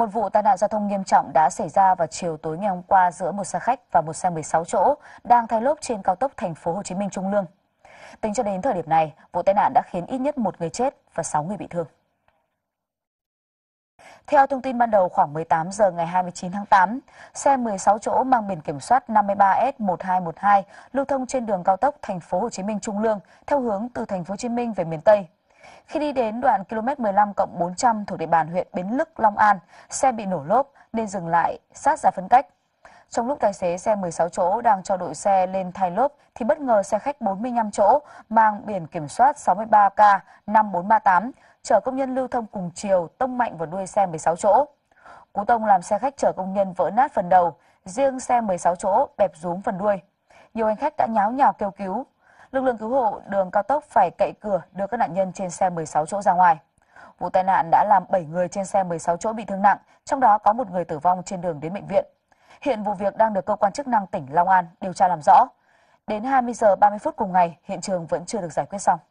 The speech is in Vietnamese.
Một vụ tai nạn giao thông nghiêm trọng đã xảy ra vào chiều tối ngày hôm qua giữa một xe khách và một xe 16 chỗ đang thay lốp trên cao tốc thành phố Hồ Chí Minh Trung Lương. Tính cho đến thời điểm này, vụ tai nạn đã khiến ít nhất một người chết và 6 người bị thương. Theo thông tin ban đầu khoảng 18 giờ ngày 29 tháng 8, xe 16 chỗ mang biển kiểm soát 53S1212 lưu thông trên đường cao tốc thành phố Hồ Chí Minh Trung Lương theo hướng từ thành phố Hồ Chí Minh về miền Tây khi đi đến đoạn km 15 cộng 400 thuộc địa bàn huyện Bến Lức, Long An, xe bị nổ lốp nên dừng lại, sát ra phân cách. Trong lúc tài xế xe 16 chỗ đang cho đội xe lên thay lốp thì bất ngờ xe khách 45 chỗ mang biển kiểm soát 63K 5438 chở công nhân lưu thông cùng chiều tông mạnh vào đuôi xe 16 chỗ. Cú tông làm xe khách chở công nhân vỡ nát phần đầu, riêng xe 16 chỗ bẹp rúm phần đuôi. Nhiều hành khách đã nháo nhào kêu cứu, Lực lượng cứu hộ đường cao tốc phải cậy cửa đưa các nạn nhân trên xe 16 chỗ ra ngoài. Vụ tai nạn đã làm 7 người trên xe 16 chỗ bị thương nặng, trong đó có một người tử vong trên đường đến bệnh viện. Hiện vụ việc đang được cơ quan chức năng tỉnh Long An điều tra làm rõ. Đến 20 giờ 30 phút cùng ngày, hiện trường vẫn chưa được giải quyết xong.